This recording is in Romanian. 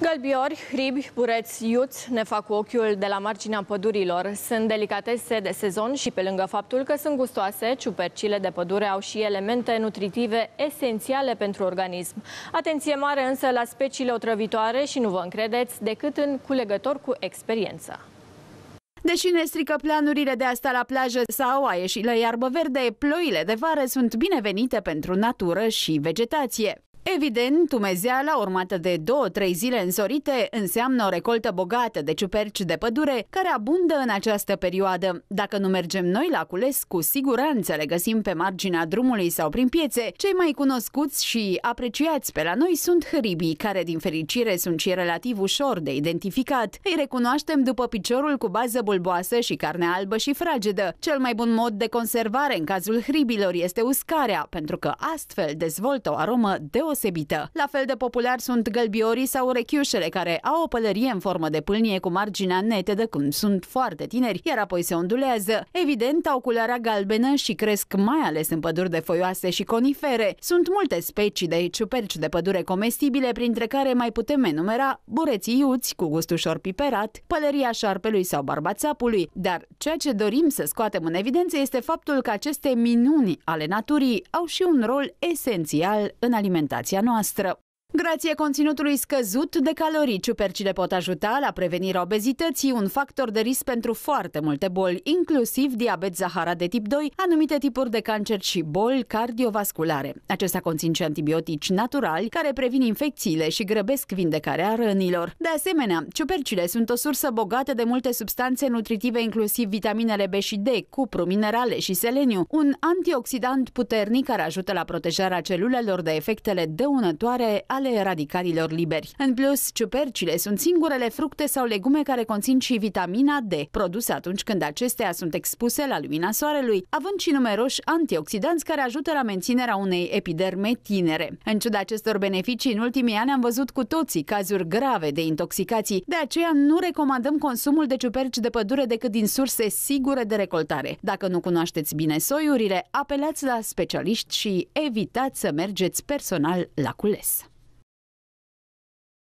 Galbiori, hribi, bureți, iuți ne fac cu ochiul de la marginea pădurilor. Sunt delicatese de sezon și pe lângă faptul că sunt gustoase, ciupercile de pădure au și elemente nutritive esențiale pentru organism. Atenție mare însă la speciile otrăvitoare și nu vă încredeți decât în culegător cu experiență. Deși ne strică planurile de a sta la plajă sau a ieși la iarbă verde, ploile de vară sunt binevenite pentru natură și vegetație. Evident, umezeala urmată de două-trei zile însorite înseamnă o recoltă bogată de ciuperci de pădure care abundă în această perioadă. Dacă nu mergem noi la cules, cu siguranță le găsim pe marginea drumului sau prin piețe. Cei mai cunoscuți și apreciați pe la noi sunt hribii, care din fericire sunt și relativ ușor de identificat. Îi recunoaștem după piciorul cu bază bulboasă și carne albă și fragedă. Cel mai bun mod de conservare în cazul hribilor este uscarea, pentru că astfel dezvoltă o aromă deosebită deosebită. La fel de popular sunt gălbiorii sau rechiușele, care au o pălărie în formă de pâlnie cu marginea netedă când sunt foarte tineri, iar apoi se ondulează. Evident, au culoarea galbenă și cresc mai ales în păduri de foioase și conifere. Sunt multe specii de ciuperci de pădure comestibile, printre care mai putem enumera bureții iuți cu gust ușor piperat, pălăria șarpelui sau barbațapului, dar ceea ce dorim să scoatem în evidență este faptul că aceste minuni ale naturii au și un rol esențial în alimentație invitația noastră. Grație conținutului scăzut de calorii, ciupercile pot ajuta la prevenirea obezității, un factor de risc pentru foarte multe boli, inclusiv diabet zahara de tip 2, anumite tipuri de cancer și boli cardiovasculare. Acestea conțin și antibiotici naturali care previn infecțiile și grăbesc vindecarea rănilor. De asemenea, ciupercile sunt o sursă bogată de multe substanțe nutritive, inclusiv vitaminele B și D, cupru, minerale și seleniu, un antioxidant puternic care ajută la protejarea celulelor de efectele dăunătoare a ale radicalilor liberi. În plus, ciupercile sunt singurele fructe sau legume care conțin și vitamina D, produsă atunci când acestea sunt expuse la lumina soarelui, având și numeroși antioxidanți care ajută la menținerea unei epiderme tinere. În ciuda acestor beneficii, în ultimii ani am văzut cu toții cazuri grave de intoxicații, de aceea nu recomandăm consumul de ciuperci de pădure decât din surse sigure de recoltare. Dacă nu cunoașteți bine soiurile, apelați la specialiști și evitați să mergeți personal la cules.